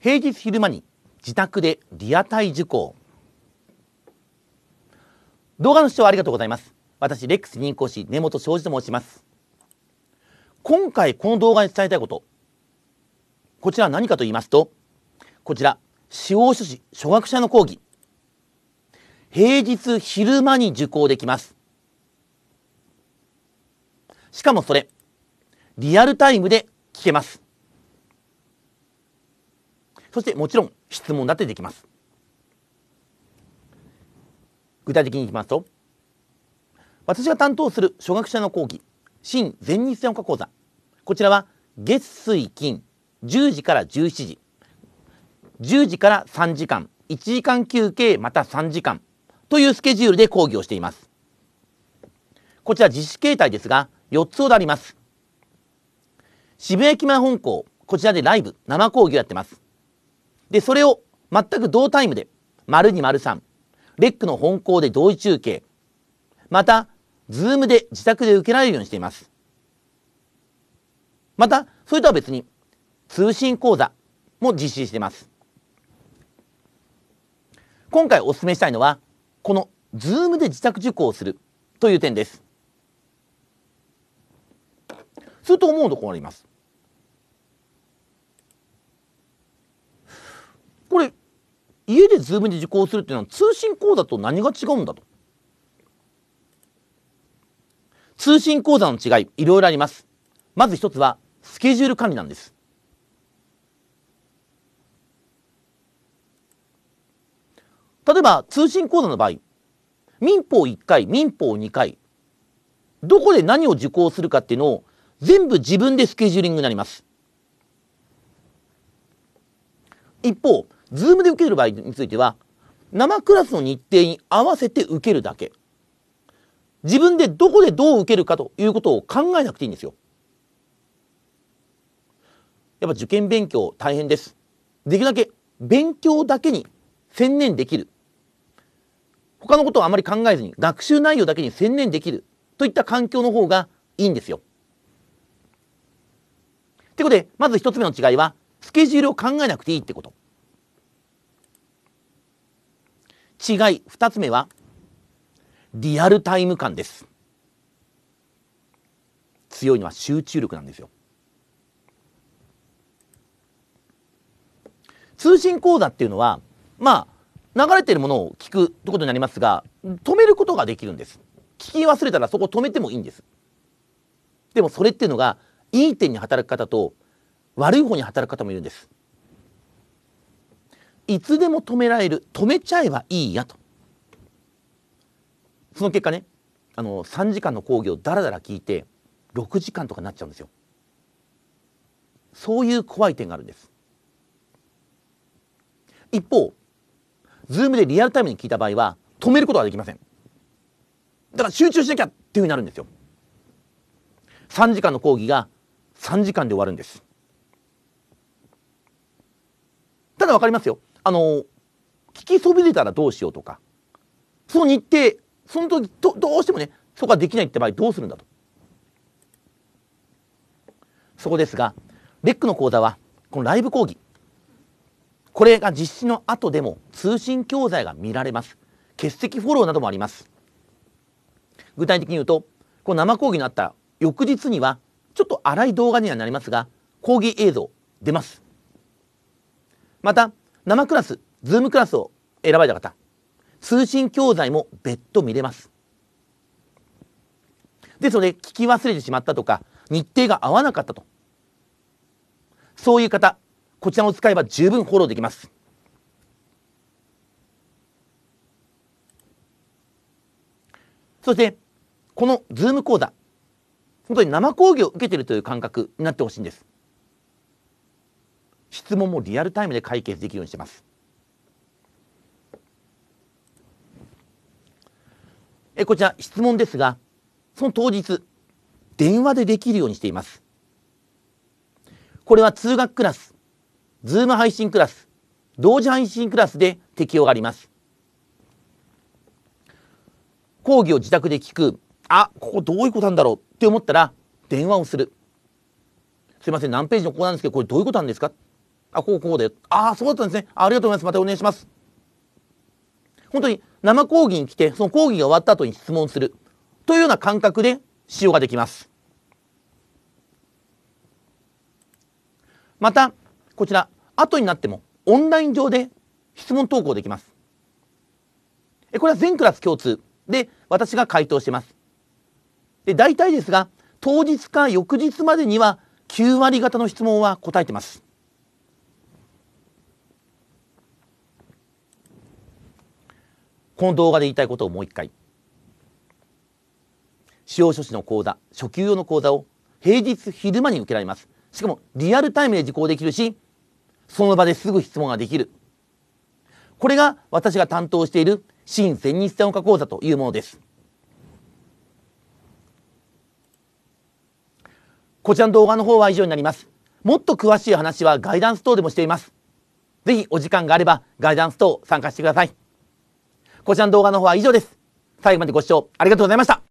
平日昼間に自宅でリアタイ受講動画の視聴ありがとうございます私レックス認講師根本庄司と申します今回この動画に伝えたいことこちら何かと言いますとこちら司法書士初学者の講義平日昼間に受講できますしかもそれリアルタイムで聞けますそしてもちろん質問だってできます具体的にいきますと私が担当する初学者の講義新前日専門講座こちらは月水金10時から17時10時から3時間1時間休憩また3時間というスケジュールで講義をしていますこちら実施形態ですが4つほどあります渋谷駅前本校こちらでライブ生講義をやってますで、それを全く同タイムで、丸2丸三レックの本校で同時中継、また、ズームで自宅で受けられるようにしています。また、それとは別に、通信講座も実施しています。今回お勧めしたいのは、このズームで自宅受講をするという点です。すると思うところがあります。家でズームで受講するっていうのは通信講座と何が違うんだと。通信講座の違い、いろいろあります。まず一つは、スケジュール管理なんです。例えば、通信講座の場合、民法1回、民法2回、どこで何を受講するかっていうのを、全部自分でスケジューリングになります。一方、ズームで受ける場合については、生クラスの日程に合わせて受けるだけ。自分でどこでどう受けるかということを考えなくていいんですよ。やっぱ受験勉強大変です。できるだけ勉強だけに専念できる。他のことをあまり考えずに学習内容だけに専念できるといった環境の方がいいんですよ。ということで、まず一つ目の違いは、スケジュールを考えなくていいってこと。違い2つ目はリアルタイム感です強いのは集中力なんですよ通信講座っていうのはまあ流れてるものを聞くってことになりますが止めることができるんです聞き忘れたらそこ止めてもいいんですでもそれっていうのがいい点に働く方と悪い方に働く方もいるんですいつでも止められる止めちゃえばいいやとその結果ねあの3時間の講義をだらだら聞いて6時間とかなっちゃうんですよそういう怖い点があるんです一方ズームでリアルタイムに聞いた場合は止めることはできませんだから集中しなきゃっていうふうになるんですよ3時間の講義が3時間で終わるんですただ分かりますよあの聞きそびれたらどうしようとかその日程その時どどうしてもねそこができないって場合どうするんだとそこですがレックの講座はこのライブ講義これが実施の後でも通信教材が見られます欠席フォローなどもあります具体的に言うとこの生講義のあった翌日にはちょっと荒い動画にはなりますが講義映像出ますまた生クラス、ズームクラスを選ばれた方、通信教材も別途見れます。ですので、聞き忘れてしまったとか、日程が合わなかったと。そういう方、こちらを使えば十分フォローできます。そして、このズーム講座、本当に生講義を受けているという感覚になってほしいんです。質問もリアルタイムで解決できるようにしてます。えこちら質問ですがその当日電話でできるようにしています。これは通学クラス、ズーム配信クラス、同時配信クラスで適用があります。講義を自宅で聞く、あ、ここどういうことなんだろうって思ったら電話をする。すいません、何ページのここなんですけど、これどういうことなんですかあ、こうこうで。ああ、そうだったんですね。ありがとうございます。またお願いします。本当に生講義に来て、その講義が終わった後に質問する。というような感覚で使用ができます。また、こちら、後になってもオンライン上で質問投稿できます。これは全クラス共通で私が回答してます。で、大体ですが、当日か翌日までには9割方の質問は答えてます。この動画で言いたいことをもう一回。使用書士の講座、初級用の講座を平日昼間に受けられます。しかもリアルタイムで受講できるし、その場ですぐ質問ができる。これが私が担当している新千日専岡講座というものです。こちらの動画の方は以上になります。もっと詳しい話はガイダンス等でもしています。ぜひお時間があればガイダンス等参加してください。こちらの動画の方は以上です。最後までご視聴ありがとうございました。